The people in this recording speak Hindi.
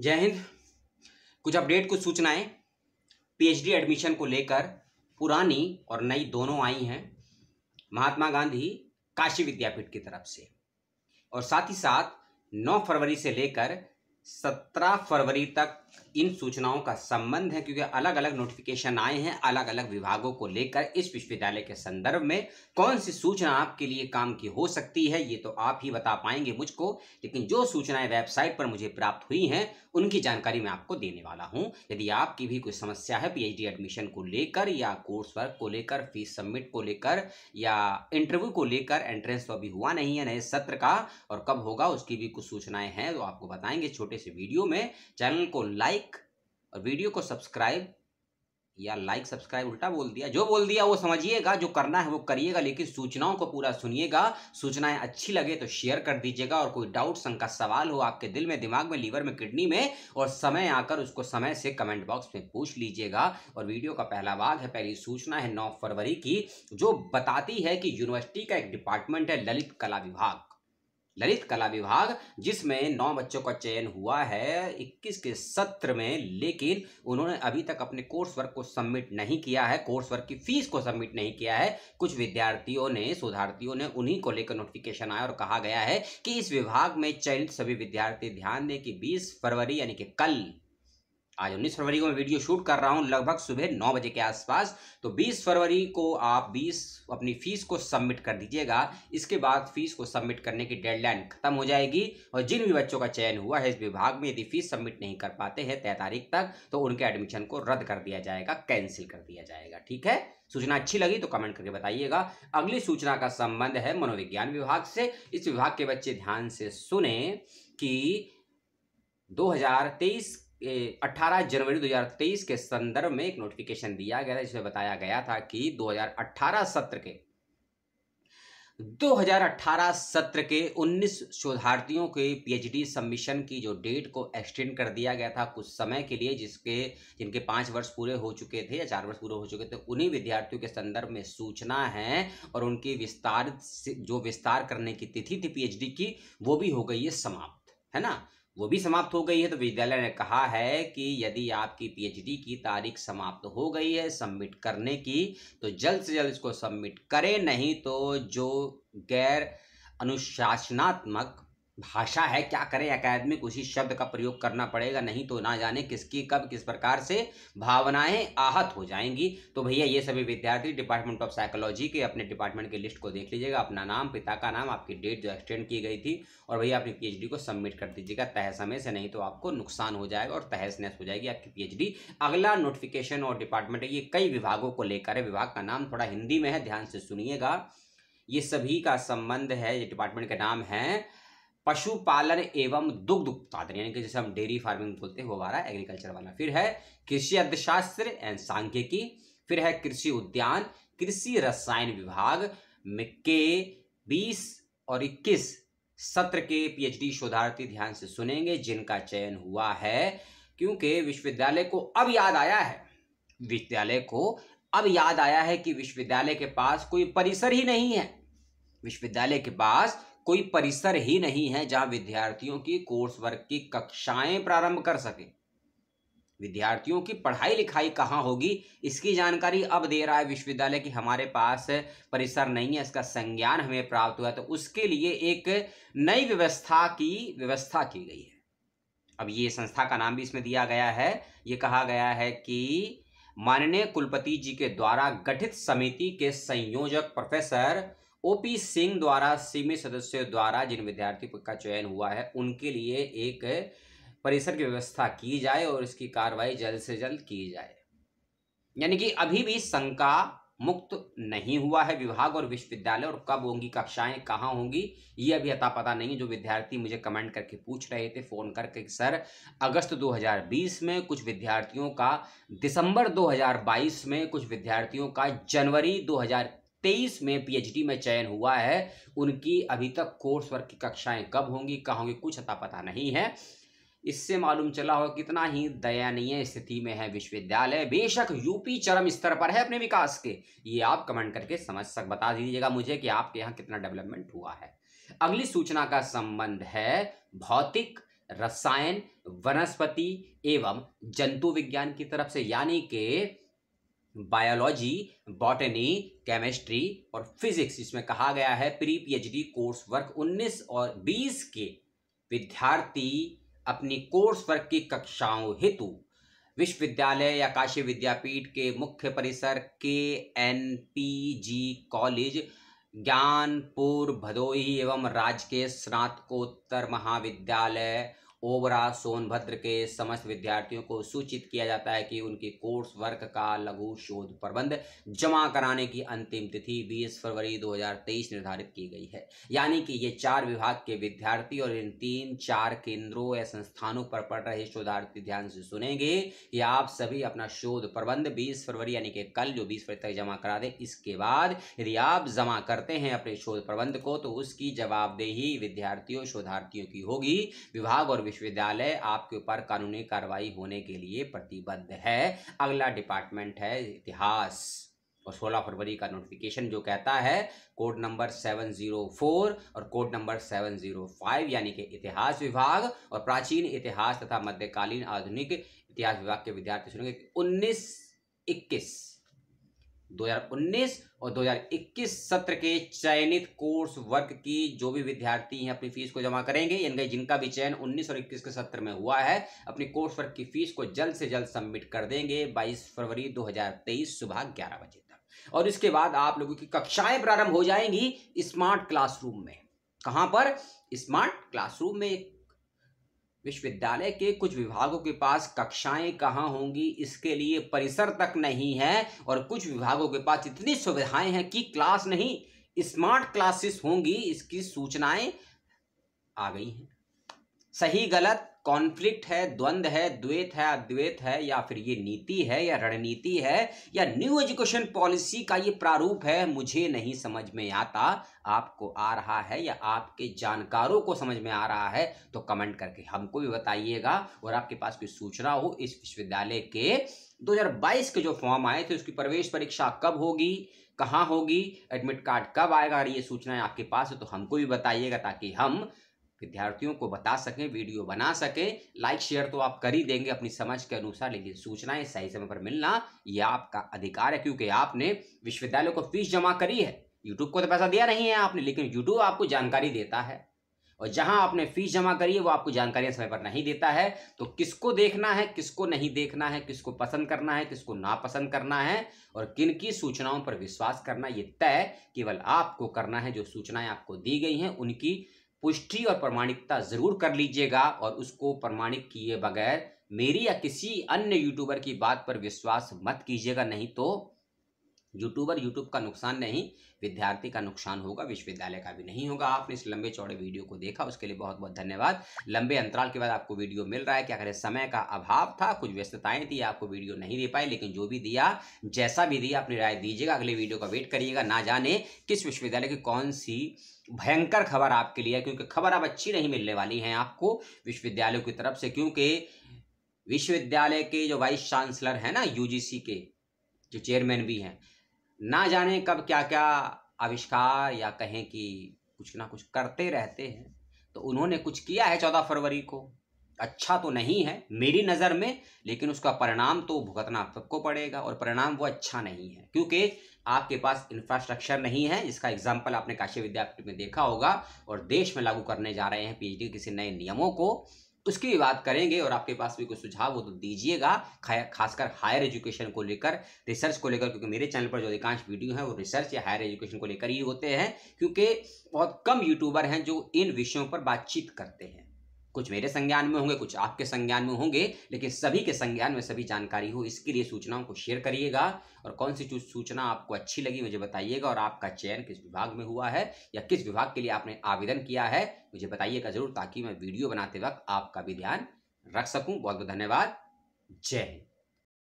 जय हिंद कुछ अपडेट कुछ सूचनाएं पीएचडी एडमिशन को लेकर पुरानी और नई दोनों आई हैं महात्मा गांधी काशी विद्यापीठ की तरफ से और साथ ही साथ 9 फरवरी से लेकर सत्रह फरवरी तक इन सूचनाओं का संबंध है क्योंकि अलग अलग नोटिफिकेशन आए हैं अलग अलग विभागों को लेकर इस विश्वविद्यालय के संदर्भ में कौन सी सूचना आपके लिए काम की हो सकती है ये तो आप ही बता पाएंगे मुझको लेकिन जो सूचनाएं वेबसाइट पर मुझे प्राप्त हुई हैं उनकी जानकारी मैं आपको देने वाला हूँ यदि आपकी भी कोई समस्या है पी एडमिशन को लेकर या कोर्स वर्क को लेकर फीस सबमिट को लेकर या इंटरव्यू को लेकर एंट्रेंस तो अभी हुआ नहीं है नए सत्र का और कब होगा उसकी भी कुछ सूचनाएं हैं तो आपको बताएंगे छोटे इस वीडियो में चैनल को लाइक और वीडियो को सब्सक्राइब या लाइक सब्सक्राइब उल्टा बोल दिया जो बोल दिया वो समझिएगा जो करना है वो करिएगा लेकिन सूचनाओं को पूरा सुनिएगा सूचनाएं अच्छी लगे तो शेयर कर दीजिएगा और कोई डाउट शंका सवाल हो आपके दिल में दिमाग में लीवर में किडनी में और समय आकर उसको समय से कमेंट बॉक्स में पूछ लीजिएगा और वीडियो का पहला भाग है पहली सूचना है नौ फरवरी की जो बताती है कि यूनिवर्सिटी का एक डिपार्टमेंट है ललित कला विभाग ललित कला विभाग जिसमें नौ बच्चों का चयन हुआ है 21 के सत्र में लेकिन उन्होंने अभी तक अपने कोर्स वर्क को सबमिट नहीं किया है कोर्स वर्क की फीस को सबमिट नहीं किया है कुछ विद्यार्थियों ने शोधार्थियों ने उन्हीं को लेकर नोटिफिकेशन आया और कहा गया है कि इस विभाग में चयनित सभी विद्यार्थी ध्यान दें कि बीस फरवरी यानी कि कल आज उन्नीस फरवरी को मैं वीडियो शूट कर रहा हूँ लगभग सुबह नौ बजे के आसपास तो बीस फरवरी को आप बीस अपनी फ़ीस को सबमिट कर दीजिएगा इसके बाद फीस को सबमिट करने की डेडलाइन खत्म हो जाएगी और जिन भी बच्चों का चयन हुआ है इस विभाग में यदि फीस सबमिट नहीं कर पाते हैं तय तारीख तक तो उनके एडमिशन को रद्द कर दिया जाएगा कैंसिल कर दिया जाएगा ठीक है सूचना अच्छी लगी तो कमेंट करके बताइएगा अगली सूचना का संबंध है मनोविज्ञान विभाग से इस विभाग के बच्चे ध्यान से सुने कि 2023 अट्ठारह जनवरी 2023 के संदर्भ में एक नोटिफिकेशन दिया गया था जिसमें बताया गया था कि 2018 सत्र के 2018 सत्र के 19 शोधार्थियों के पीएचडी सबमिशन की जो डेट को एक्सटेंड कर दिया गया था कुछ समय के लिए जिसके जिनके पाँच वर्ष पूरे हो चुके थे या चार वर्ष पूरे हो चुके थे उन्हीं विद्यार्थियों के संदर्भ में सूचना है और उनकी विस्तार जो विस्तार करने की तिथि थी पीएचडी की वो भी हो गई है समाप्त है ना वो भी समाप्त हो गई है तो विद्यालय ने कहा है कि यदि आपकी पीएचडी की तारीख समाप्त हो गई है सबमिट करने की तो जल्द से जल्द इसको सबमिट करें नहीं तो जो गैर अनुशासनात्मक भाषा है क्या करें अकादमिक उसी शब्द का प्रयोग करना पड़ेगा नहीं तो ना जाने किसकी कब किस प्रकार से भावनाएं आहत हो जाएंगी तो भैया ये सभी विद्यार्थी डिपार्टमेंट ऑफ साइकोलॉजी के अपने डिपार्टमेंट की लिस्ट को देख लीजिएगा अपना नाम पिता का नाम आपकी डेट जो एक्सटेंड की गई थी और भैया अपनी पी को सबमिट कर दीजिएगा तह समय से नहीं तो आपको नुकसान हो जाएगा और तहस नहस हो जाएगी आपकी पी अगला नोटिफिकेशन और डिपार्टमेंट ये कई विभागों को लेकर है विभाग का नाम थोड़ा हिंदी में है ध्यान से सुनिएगा ये सभी का संबंध है ये डिपार्टमेंट के नाम है पशुपालन एवं दुग्ध उत्पादन यानी कि जैसे हम डेयरी फार्मिंग बोलते हैं वो हमारा एग्रीकल्चर वाला फिर है कृषि अर्थशास्त्र एंड सांख्यिकी फिर है कृषि उद्यान कृषि रसायन विभाग में के बीस और इक्कीस सत्र के पीएचडी शोधार्थी ध्यान से सुनेंगे जिनका चयन हुआ है क्योंकि विश्वविद्यालय को अब याद आया है विद्यालय को अब याद आया है कि विश्वविद्यालय के पास कोई परिसर ही नहीं है विश्वविद्यालय के पास कोई परिसर ही नहीं है जहां विद्यार्थियों की कोर्स वर्क की कक्षाएं प्रारंभ कर सके विद्यार्थियों की पढ़ाई लिखाई कहाँ होगी इसकी जानकारी अब दे रहा है विश्वविद्यालय कि हमारे पास परिसर नहीं है इसका संज्ञान हमें प्राप्त हुआ तो उसके लिए एक नई व्यवस्था की व्यवस्था की गई है अब ये संस्था का नाम भी इसमें दिया गया है ये कहा गया है कि माननीय कुलपति जी के द्वारा गठित समिति के संयोजक प्रोफेसर ओपी सिंह द्वारा सीमित सदस्यों द्वारा जिन विद्यार्थियों का चयन हुआ है उनके लिए एक परिसर की व्यवस्था की जाए और इसकी कार्रवाई जल्द से जल्द की जाए यानी कि अभी भी शंका मुक्त नहीं हुआ है विभाग और विश्वविद्यालय और कब होंगी कक्षाएं कहाँ होंगी ये अभी अता पता नहीं है जो विद्यार्थी मुझे कमेंट करके पूछ रहे थे फोन करके सर अगस्त 2020 में कुछ विद्यार्थियों का दिसंबर 2022 में कुछ विद्यार्थियों का जनवरी तेईस में पीएचडी में चयन हुआ है उनकी अभी तक कोर्स वर्क की कक्षाएं कब होंगी कहाँ होंगी कुछ अता पता नहीं है इससे मालूम चला हो कितना ही दयनीय स्थिति में है विश्वविद्यालय बेशक यूपी चरम स्तर पर है अपने विकास के ये आप कमेंट करके समझ सक बता दीजिएगा मुझे कि आपके यहाँ कितना डेवलपमेंट हुआ है अगली सूचना का संबंध है भौतिक रसायन वनस्पति एवं जंतु विज्ञान की तरफ से यानी कि बायोलॉजी बॉटनी केमिस्ट्री और फिजिक्स इसमें कहा गया है प्री पीएचडी कोर्स वर्क 19 और 20 के विद्यार्थी अपनी कोर्स वर्क की कक्षाओं हेतु विश्वविद्यालय या काशी विद्यापीठ के मुख्य परिसर K N P G college Gyanpur Bhadohi एवं राजकीय स्नातकोत्तर महाविद्यालय ओवरा सोनभद्र के समस्त विद्यार्थियों को सूचित किया जाता है कि उनके कोर्स वर्क का लघु शोध प्रबंध जमा कराने की अंतिम तिथि 20 फरवरी 2023 निर्धारित की गई है यानी कि ये चार विभाग के विद्यार्थी और इन तीन चार केंद्रों या संस्थानों पर पढ़ रहे शोधार्थी ध्यान से सुनेंगे कि आप सभी अपना शोध प्रबंध बीस फरवरी यानी कि कल जो बीस फरवरी तक जमा करा दें इसके बाद यदि आप जमा करते हैं अपने शोध प्रबंध को तो उसकी जवाबदेही विद्यार्थियों शोधार्थियों की होगी विभाग और विश्वविद्यालय आपके ऊपर कानूनी कार्रवाई होने के लिए प्रतिबद्ध है अगला डिपार्टमेंट है इतिहास और 16 फरवरी का नोटिफिकेशन जो कहता है कोड नंबर 704 और कोड नंबर 705 यानी कि इतिहास विभाग और प्राचीन इतिहास तथा मध्यकालीन आधुनिक इतिहास विभाग के विद्यार्थी सुनेंगे उन्नीस इक्कीस 2019 और 2021 सत्र के चयनित कोर्स वर्क की जो भी विद्यार्थी हैं अपनी फीस को जमा करेंगे यानी जिनका भी चयन 19 और 21 के सत्र में हुआ है अपनी कोर्स वर्क की फीस को जल्द से जल्द सबमिट कर देंगे 22 फरवरी 2023 सुबह 11 बजे तक और इसके बाद आप लोगों की कक्षाएं प्रारंभ हो जाएंगी स्मार्ट क्लासरूम में कहां पर स्मार्ट क्लासरूम में विश्वविद्यालय के कुछ विभागों के पास कक्षाएं कहाँ होंगी इसके लिए परिसर तक नहीं है और कुछ विभागों के पास इतनी सुविधाएं हैं कि क्लास नहीं स्मार्ट क्लासेस होंगी इसकी सूचनाएं आ गई हैं सही गलत कॉन्फ्लिक्ट है द्वंद है द्वेत है अद्वैत है या फिर ये नीति है या रणनीति है या न्यू एजुकेशन पॉलिसी का ये प्रारूप है मुझे नहीं समझ में आता आपको आ रहा है या आपके जानकारों को समझ में आ रहा है तो कमेंट करके हमको भी बताइएगा और आपके पास कोई सूचना हो इस विश्वविद्यालय के 2022 के जो फॉर्म आए थे उसकी प्रवेश परीक्षा कब होगी कहाँ होगी एडमिट कार्ड कब आएगा अगर ये सूचनाएं आपके पास है तो हमको भी बताइएगा ताकि हम विद्यार्थियों को बता सकें वीडियो बना सकें लाइक शेयर तो आप कर ही देंगे अपनी समझ के अनुसार लेकिन सूचनाएं सही समय पर मिलना यह आपका अधिकार है क्योंकि आपने विश्वविद्यालय को फीस जमा करी है यूट्यूब को तो पैसा दिया नहीं है आपने लेकिन यूट्यूब आपको जानकारी देता है और जहां आपने फीस जमा करी है वो आपको जानकारियां समय पर नहीं देता है तो किसको देखना है किसको नहीं देखना है किसको पसंद करना है किसको नापसंद करना है और किन की सूचनाओं पर विश्वास करना ये तय केवल आपको करना है जो सूचनाएं आपको दी गई हैं उनकी पुष्टि और प्रमाणिकता ज़रूर कर लीजिएगा और उसको प्रमाणित किए बगैर मेरी या किसी अन्य यूट्यूबर की बात पर विश्वास मत कीजिएगा नहीं तो यूट्यूबर यूट्यूब का नुकसान नहीं विद्यार्थी का नुकसान होगा विश्वविद्यालय का भी नहीं होगा आपने इस लंबे चौड़े वीडियो को देखा उसके लिए बहुत बहुत धन्यवाद लंबे अंतराल के बाद आपको वीडियो मिल रहा है क्या करें समय का अभाव था कुछ व्यस्तताएं थी आपको वीडियो नहीं दे पाई लेकिन जो भी दिया जैसा भी दिया अपनी राय दीजिएगा अगले वीडियो का वेट करिएगा ना जाने किस विश्वविद्यालय की कौन सी भयंकर खबर आपके लिए क्योंकि खबर अब अच्छी नहीं मिलने वाली है आपको विश्वविद्यालयों की तरफ से क्योंकि विश्वविद्यालय के जो वाइस चांसलर हैं ना यूजीसी के जो चेयरमैन भी हैं ना जाने कब क्या क्या आविष्कार या कहें कि कुछ ना कुछ करते रहते हैं तो उन्होंने कुछ किया है चौदह फरवरी को अच्छा तो नहीं है मेरी नज़र में लेकिन उसका परिणाम तो भुगतना सबको पड़ेगा और परिणाम वो अच्छा नहीं है क्योंकि आपके पास इंफ्रास्ट्रक्चर नहीं है इसका एग्जाम्पल आपने काशी विद्यापीठ में देखा होगा और देश में लागू करने जा रहे हैं पीएचडी किसी नए नियमों को उसकी भी बात करेंगे और आपके पास भी कोई सुझाव हो तो दीजिएगा खासकर हायर एजुकेशन को लेकर रिसर्च को लेकर क्योंकि मेरे चैनल पर जो अधिकांश वीडियो हैं वो रिसर्च या हायर एजुकेशन को लेकर ही होते हैं क्योंकि बहुत कम यूट्यूबर हैं जो इन विषयों पर बातचीत करते हैं कुछ मेरे संज्ञान में होंगे कुछ आपके संज्ञान में होंगे लेकिन सभी के संज्ञान में सभी जानकारी हो इसके लिए सूचनाओं को शेयर करिएगा और कौन सी सूचना आपको अच्छी लगी मुझे बताइएगा और आपका चयन किस विभाग में हुआ है या किस विभाग के लिए आपने आवेदन किया है मुझे बताइएगा जरूर ताकि मैं वीडियो बनाते वक्त आपका भी ध्यान रख सकूँ बहुत बहुत धन्यवाद जय हिंद